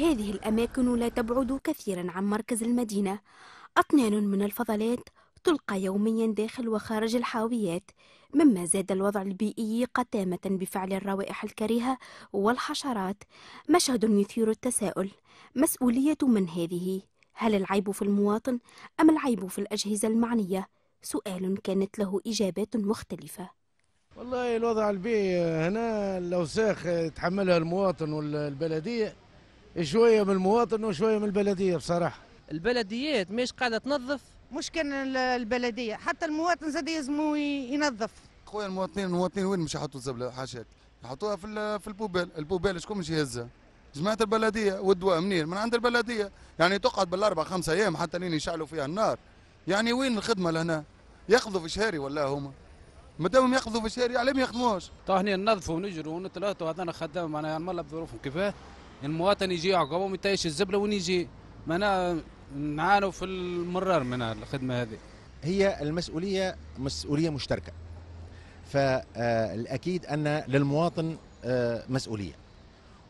هذه الأماكن لا تبعد كثيرا عن مركز المدينة أطنان من الفضلات تلقى يوميا داخل وخارج الحاويات مما زاد الوضع البيئي قتامة بفعل الروائح الكريهة والحشرات مشهد يثير التساؤل مسؤولية من هذه؟ هل العيب في المواطن أم العيب في الأجهزة المعنية؟ سؤال كانت له إجابات مختلفة والله الوضع البيئي هنا الأوساخ يتحملها المواطن والبلدية شويه من المواطن وشويه من البلديه بصراحه البلديات مش قاعده تنظف مش كان البلديه حتى المواطن زاد يلزمو ينظف خويا المواطنين المواطنين وين مش يحطوا الزبله حاشاك يحطوها في في البوبال البوبال شكون مش يهزها جماعة البلدية والدواء منين؟ من عند البلدية، يعني تقعد بالأربع خمسة أيام حتى لين يشعلوا فيها النار. يعني وين الخدمة لهنا؟ ياخذوا في شهري ولا هما؟ مادامهم ياخذوا في شهري علاه ما يخدموش؟ تو طيب، احنا ننظفوا ونجروا ونتلاتوا هذا خدام معناها نملى بظروفهم كيفاه؟ المواطن يجي عقبه وما يطيش الزبله وين يجي معناها نعانوا في المرار من الخدمه هذه هي المسؤوليه مسؤوليه مشتركه فالاكيد ان للمواطن آه، مسؤوليه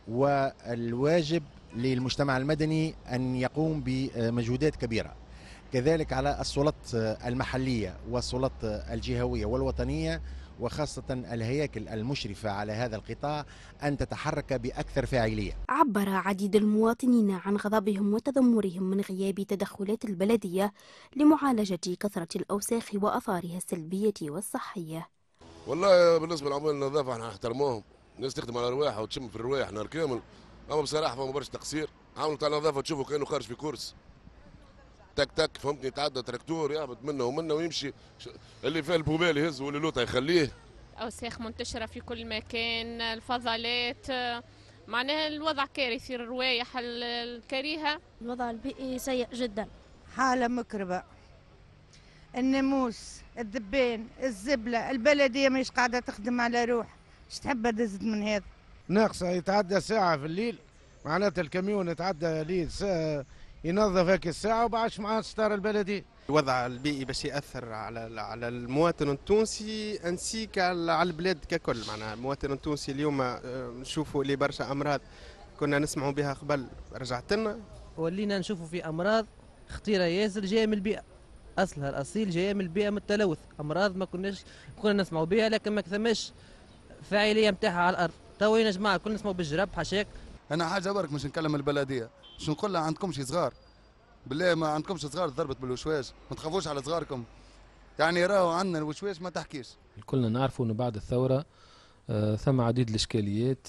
والواجب للمجتمع المدني ان يقوم بمجهودات كبيره كذلك على السلطات المحليه والسلطات الجهويه والوطنيه وخاصة الهياكل المشرفة على هذا القطاع أن تتحرك بأكثر فاعلية عبر عديد المواطنين عن غضبهم وتذمرهم من غياب تدخلات البلدية لمعالجة كثرة الأوساخ وأثارها السلبية والصحية والله بالنسبة لعمال النظافة احنا نحترموهم الناس تخدم على الرواح وتشم في الرواح نهار كامل أما بصراحة فما برش تقصير عامل تاع النظافة تشوفوا كأنه خارج في كورس تك تك فهمتني تعدى تراكتور يهبط منه ومنه ويمشي اللي فيه البوبال يهزه واللي لوطا يخليه اوساخ منتشره في كل مكان الفضلات معناها الوضع كارثي الروايح الكريهه الوضع البيئي سيء جدا حاله مكربه الناموس الذبان الزبله البلديه مش قاعده تخدم على روح اش تحب دزت من هذا ناقصه يتعدى ساعه في الليل معناتها الكاميون يتعدى ليل ساعه ينظف هيك الساعه وبعش معاه ستار البلدي الوضع البيئي باش ياثر على على المواطن التونسي انسيك على البلاد ككل معناها المواطن التونسي اليوم آه، نشوفوا لي برشا امراض كنا نسمعوا بها قبل رجعت لنا ولينا نشوفوا في امراض خطيره ياسر جايه من البيئه اصلها الاصيل جايه من البيئه من التلوث امراض ما كناش كنا نسمعوا بها لكن ما كثمش فاعليه نتاعها على الارض تو يا جماعه كنا نسمعوا بالجرب حشاك انا حاجه برك مش نكلم البلديه مش نقول لها عندكمش صغار بالله ما عندكمش صغار ضربت بالوشواش ما تخافوش على صغاركم يعني راهو عندنا الوشواش ما تحكيش الكلنا نعرفوا انه بعد الثوره آه ثم عديد الاشكاليات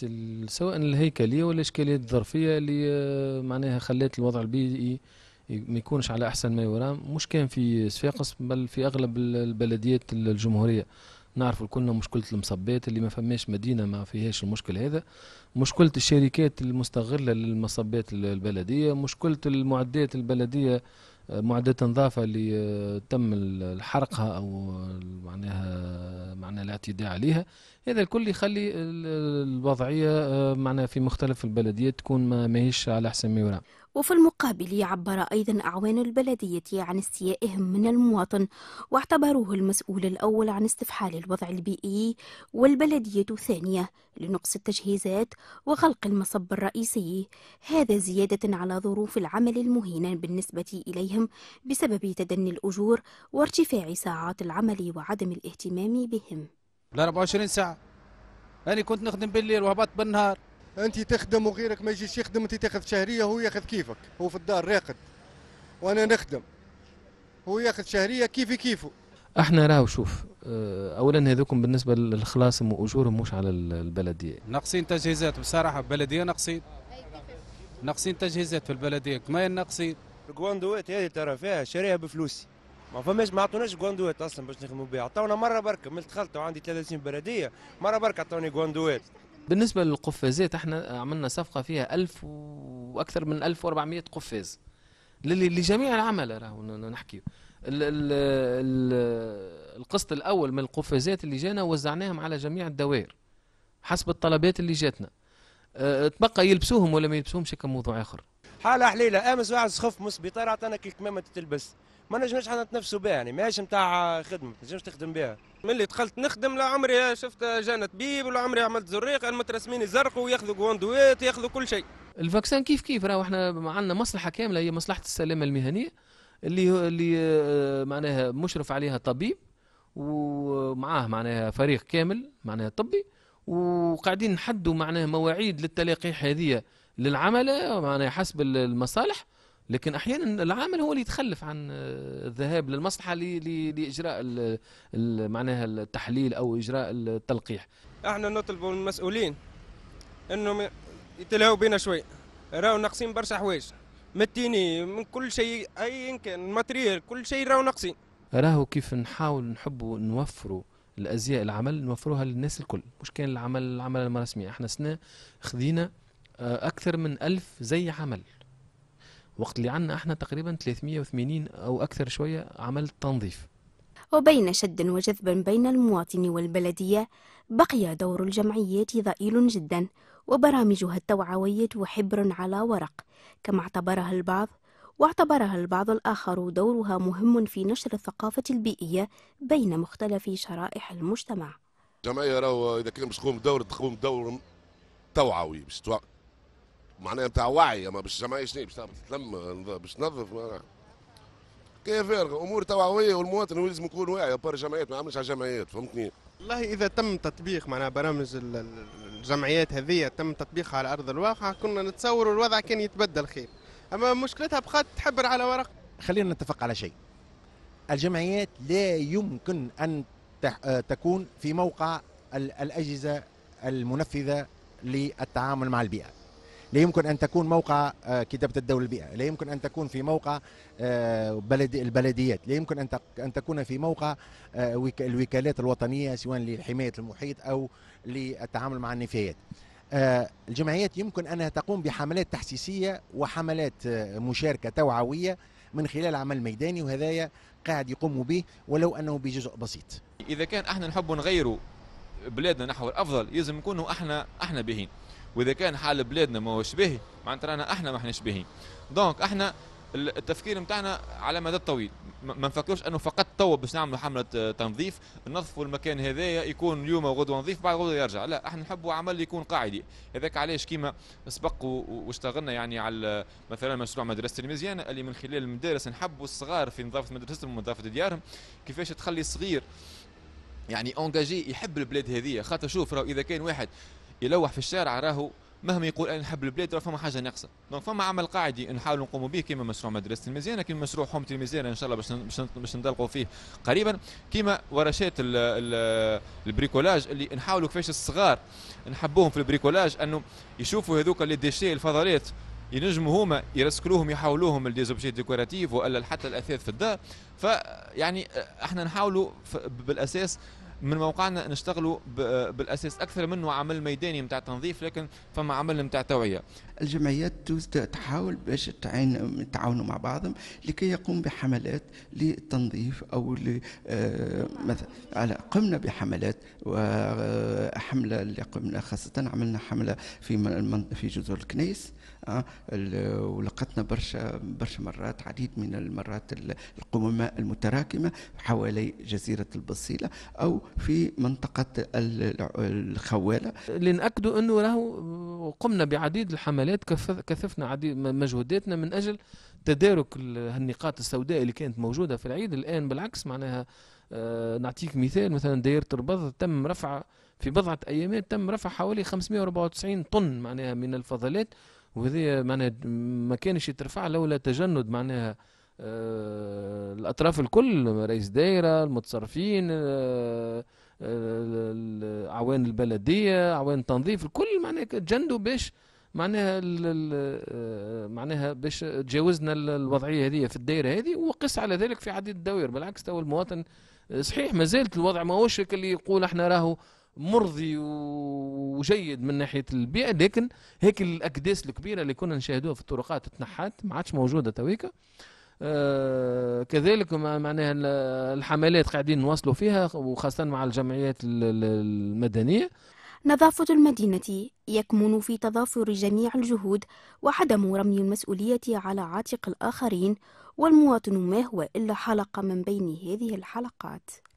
سواء الهيكليه ولا الاشكاليات الظرفيه اللي آه معناها خلات الوضع البيئي ما يكونش على احسن ما يرام مش كان في صفاقس بل في اغلب البلديات الجمهوريه نعرفوا كلنا مشكله المصبات اللي ما فماش مدينه ما فيهاش المشكل هذا مشكله الشركات المستغله للمصبات البلديه مشكله المعدات البلديه آه، معدات نظافة اللي آه، تم حرقها أو معناها معنى الاعتداء عليها هذا الكل يخلي الوضعية آه، معناها في مختلف البلديات تكون ما ماهيش على حسن ما يرام وفي المقابل عبر أيضا أعوان البلدية عن استيائهم من المواطن واعتبروه المسؤول الأول عن استفحال الوضع البيئي والبلدية ثانية لنقص التجهيزات وغلق المصب الرئيسي هذا زيادة على ظروف العمل المهينة بالنسبة إليهم بسبب تدني الأجور وارتفاع ساعات العمل وعدم الاهتمام بهم 24 ساعة أنا كنت نخدم بالليل وهبط بالنهار انت تخدم وغيرك ما يجيش يخدم انت تاخذ شهريه هو ياخذ كيفك هو في الدار راقد وانا نخدم هو ياخذ شهريه كيفي كيفه احنا راهو شوف آه، اولا هذوكم بالنسبه للخلاص واجورهم مش على البلديه ناقصين تجهيزات بصراحه البلديه ناقصين ناقصين تجهيزات في البلديه كما ناقصين الكواندوات هذه ترى فيها شاريها بفلوسي ما فماش ما عطوناش كواندوات اصلا باش نخدموا بها عطونا مره بركه ملت دخلت وعندي 30 بلديه مره بركه عطوني كواندوات بالنسبة للقفازات احنا عملنا صفقة فيها ألف وأكثر من 1400 قفاز لجميع العمل راهو نحكي القسط الأول من القفازات اللي جانا وزعناهم على جميع الدوائر حسب الطلبات اللي جاتنا أه، تبقى يلبسوهم ولا ما يلبسوهمش كموضوع آخر حالة حليلة أمس واحد سخف من السبيطار عطانا كيك تلبس ما نجمش حنا نتنفسوا بها يعني ماهيش نتاع خدمه ما نجمش تخدم بها ملي دخلت نخدم لا عمري شفت جانا طبيب ولا عمري عملت زريق المترسمين يزرقوا وياخذوا قواندويت ياخذوا كل شيء الفاكسان كيف كيف راهو احنا عندنا مصلحه كامله هي مصلحه السلامه المهنيه اللي اللي آه، معناها مشرف عليها طبيب ومعاه معناها فريق كامل معناها طبي وقاعدين نحدوا معناها مواعيد للتلاقيح هذه للعمل معناها حسب المصالح لكن احيانا العامل هو اللي يتخلف عن آه، الذهاب للمصلحه لاجراء معناها التحليل او اجراء التلقيح احنا نطلبوا من المسؤولين انهم يتلهوا بينا شوي راهو ناقصين برشا حوايج التيني من كل شيء اي كان الماتريال كل شيء راهو ناقصين راهو كيف نحاول نحبوا نوفروا الازياء العمل نوفروها للناس الكل مش كان العمل العمل المرسمي، احنا سنه خذينا آه، اكثر من ألف زي عمل وقت اللي عندنا احنا تقريبا 380 أو أكثر شوية عمل تنظيف وبين شد وجذب بين المواطن والبلدية بقي دور الجمعيات ضئيل جدا وبرامجها التوعوية وحبر على ورق كما اعتبرها البعض واعتبرها البعض الآخر دورها مهم في نشر الثقافة البيئية بين مختلف شرائح المجتمع الجمعية راهو إذا كان باش تقوم بدور تقوم بدور توعوي باش معناها نتاع وعي اما باش الجمعيه شنو باش تلم باش تنظف كيف فارغه امور توعويه والمواطن هو لازم يكون واعي بار الجمعيات ما عملش على الجمعيات فهمتني والله اذا تم تطبيق معناها برامج الجمعيات هذه تم تطبيقها على ارض الواقع كنا نتصور الوضع كان يتبدل خير اما مشكلتها بقات تحبر على ورق خلينا نتفق على شيء الجمعيات لا يمكن ان آه، تكون في موقع الاجهزه المنفذه للتعامل مع البيئه لا يمكن ان تكون موقع آه، كتابه الدوله البيئه لا يمكن ان تكون في موقع آه، بلدي البلديات لا يمكن ان ان تكون في موقع آه، الوكالات الوطنيه سواء لحمايه المحيط او للتعامل مع النفايات الجمعيات يمكن انها تقوم بحملات تحسيسيه وحملات مشاركه توعويه من خلال عمل ميداني وهذايا قاعد يقوموا به ولو انه بجزء بسيط. اذا كان احنا نحب نغيروا بلادنا نحو الافضل لازم نكونوا احنا احنا بهين. واذا كان حال بلادنا ما هوش باهي معناتها رانا احنا ما احناش باهيين دونك احنا التفكير نتاعنا على مدى طويل ما نفكروش انه فقط تو باش نعملوا حمله آه، تنظيف نظفوا المكان هذايا يكون اليوم وغدوه نظيف بعد غدوه يرجع لا احنا نحبوا عمل يكون قاعدي هذاك علاش كيما سبق واشتغلنا يعني على مثلا مشروع مدرسه المزيان اللي من خلال المدارس نحبوا الصغار في نظافه مدرستهم ونظافه ديارهم كيفاش تخلي الصغير يعني اونجاجي يحب البلاد هذه خاطر شوف اذا كان واحد يلوح في الشارع راهو مهما يقول انا نحب البلاد راه فما حاجه ناقصه دونك فما عمل قاعدي نحاولوا نقوموا به كيما مشروع مدرسه المزيانه كيما مشروع حومه المزيانه ان شاء الله باش باش ننطلقوا فيه قريبا كيما ورشات البريكولاج اللي نحاولوا كيفاش الصغار نحبوهم في البريكولاج انه يشوفوا هذوك اللي ديشي الفضلات ينجموا هما يرسكلوهم يحولوهم لديزوبجي ديكوراتيف والا حتى الاثاث في الدار فيعني آه، احنا نحاولوا بالاساس من موقعنا نشتغلوا بالاساس اكثر منه عمل ميداني نتاع تنظيف لكن فما عمل نتاع توعيه. الجمعيات تحاول باش تعين تعاونوا مع بعضهم لكي يقوم بحملات للتنظيف او ل آه، مثلا قمنا بحملات وحمله آه، اللي قمنا خاصه عملنا حمله في في جزر الكنيس آه، ولقتنا برشا برشا مرات عديد من المرات القمماء المتراكمه حوالي جزيره البصيله او في منطقة الخوالة لنأكدوا أنه له قمنا بعديد الحملات كثفنا عديد مجهوداتنا من أجل تدارك النقاط السوداء اللي كانت موجودة في العيد الآن بالعكس معناها آه، نعطيك مثال مثلا دائرة البض تم رفع في بضعة أيامات تم رفع حوالي 594 طن معناها من الفضلات وهذه معناها ما كانش يترفع لولا تجند معناها آه، الأطراف الكل رئيس دائرة المتصرفين آه، آه، اعوان البلدية اعوان التنظيف الكل معناها تجندوا باش معناها معناها باش تجاوزنا الوضعية هذه في الدائرة هذه وقس على ذلك في عديد الدوائر بالعكس تو المواطن صحيح ما زالت الوضع ماهوش اللي يقول احنا راهو مرضي وجيد من ناحيه البيئه لكن هيك الاكداس الكبيره اللي كنا نشاهدوها في الطرقات تنحات ما عادش موجوده تويكا آه، كذلك معناها الحملات قاعدين نواصلوا فيها وخاصة مع الجمعيات المدنية نظافة المدينة يكمن في تضافر جميع الجهود وعدم رمي المسؤولية على عاتق الآخرين والمواطن ما هو إلا حلقة من بين هذه الحلقات